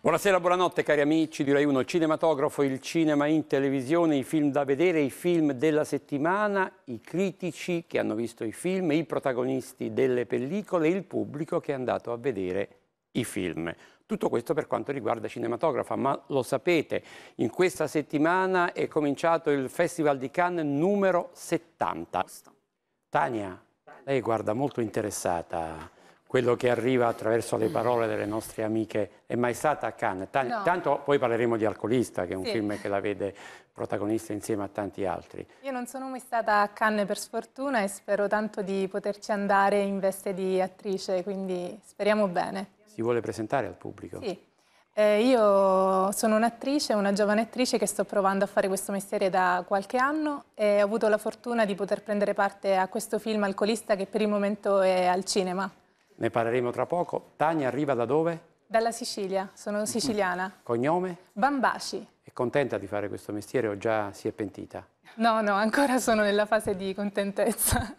Buonasera, buonanotte cari amici di Rai 1 Cinematografo, il cinema in televisione, i film da vedere, i film della settimana, i critici che hanno visto i film, i protagonisti delle pellicole, il pubblico che è andato a vedere i film. Tutto questo per quanto riguarda Cinematografa, ma lo sapete, in questa settimana è cominciato il Festival di Cannes numero 70. Tania, lei guarda molto interessata quello che arriva attraverso le parole delle nostre amiche è mai stata a Cannes. T no. Tanto poi parleremo di Alcolista, che è un sì. film che la vede protagonista insieme a tanti altri. Io non sono mai stata a Cannes per sfortuna e spero tanto di poterci andare in veste di attrice, quindi speriamo bene. Si vuole presentare al pubblico? Sì. Eh, io sono un'attrice, una giovane attrice che sto provando a fare questo mestiere da qualche anno e ho avuto la fortuna di poter prendere parte a questo film Alcolista che per il momento è al cinema ne parleremo tra poco. Tania arriva da dove? Dalla Sicilia, sono mhm. siciliana. Cognome? Bambasci. È contenta di fare questo mestiere o già si è pentita? No, no, ancora sono nella fase di contentezza.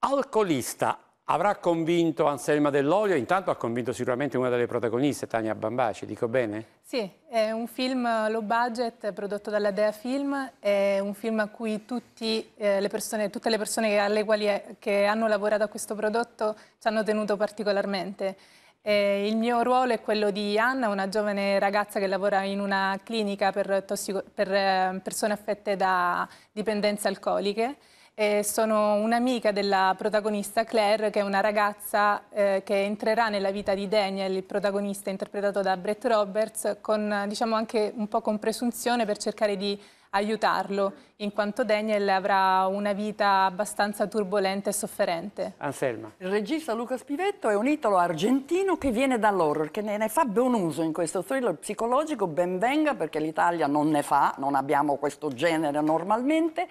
Alcolista, Avrà convinto Anselma Dell'Olio, intanto ha convinto sicuramente una delle protagoniste, Tania Bambaci, dico bene? Sì, è un film low budget prodotto dalla Dea Film, è un film a cui tutti, eh, le persone, tutte le persone alle quali è, che hanno lavorato a questo prodotto ci hanno tenuto particolarmente. Eh, il mio ruolo è quello di Anna, una giovane ragazza che lavora in una clinica per, tossico, per eh, persone affette da dipendenze alcoliche e sono un'amica della protagonista Claire, che è una ragazza eh, che entrerà nella vita di Daniel, il protagonista interpretato da Brett Roberts, con diciamo anche un po' con presunzione per cercare di aiutarlo, in quanto Daniel avrà una vita abbastanza turbolenta e sofferente. Anselma. Il regista Luca Spivetto è un italo-argentino che viene dall'horror, che ne, ne, fa buon uso in questo thriller psicologico, ben venga perché l'Italia non ne fa, non abbiamo questo genere normalmente.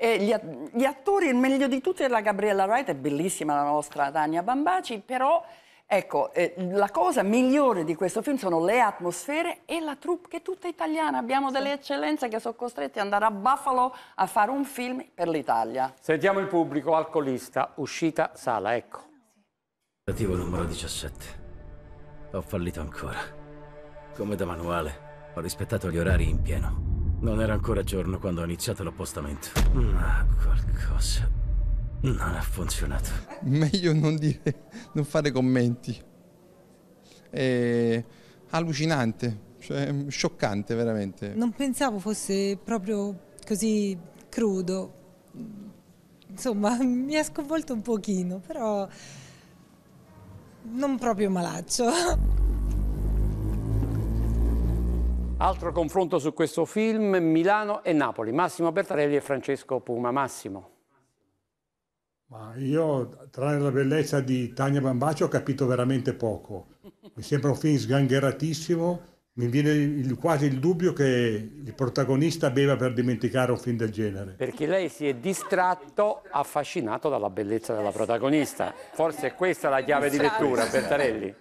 Gli, gli, attori, il meglio di tutti è la Gabriella Wright, è bellissima la nostra Tania Bambaci, però Ecco, eh, la cosa migliore di questo film sono le atmosfere e la troupe che è tutta italiana. Abbiamo delle eccellenze che sono costrette ad andare a Buffalo a fare un film per l'Italia. Sentiamo il pubblico alcolista, uscita sala, ecco. Operativo numero 17. Ho fallito ancora. Come da manuale, ho rispettato gli orari in pieno. Non era ancora giorno quando ho iniziato l'appostamento. Ma qualcosa non ha funzionato. Meglio non dire, non fare commenti. È allucinante, cioè scioccante veramente. Non pensavo fosse proprio così crudo. Insomma, mi ha sconvolto un pochino, però non proprio malaccio. Altro confronto su questo film, Milano e Napoli. Massimo Bertarelli e Francesco Puma. Massimo. Ma io, tranne la bellezza di Tania Bambaccio, ho capito veramente poco. Mi sembra un film sgangheratissimo, mi viene il, quasi il dubbio che il protagonista beva per dimenticare un film del genere. Perché lei si è distratto, affascinato dalla bellezza della protagonista. Forse è questa la chiave di lettura, Bertarelli.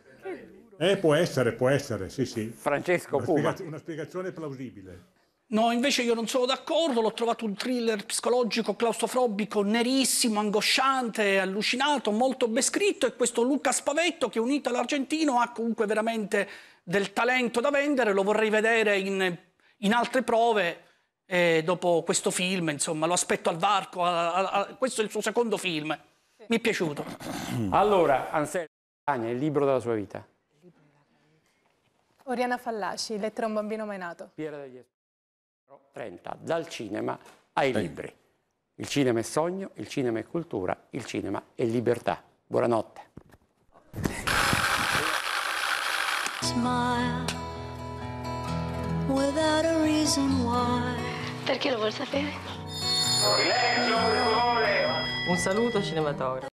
Eh, può essere, può essere, sì, sì. Francesco una Puma. una spiegazione plausibile. No, invece io non sono d'accordo, l'ho trovato un thriller psicologico claustrofobico, nerissimo, angosciante, allucinato, molto ben scritto e questo Luca Spavetto che unito all'argentino ha comunque veramente del talento da vendere, lo vorrei vedere in, in altre prove eh, dopo questo film, insomma, lo aspetto al varco, a, a, a, questo è il suo secondo film, mi è piaciuto. Allora, Anselmo, il libro della sua vita. Oriana Fallaci, Lettera a un bambino mai nato. Piera degli Espositi. 30, dal cinema ai libri. Il cinema è sogno, il cinema è cultura, il cinema è libertà. Buonanotte. Perché lo vuol sapere? Un saluto cinematografo.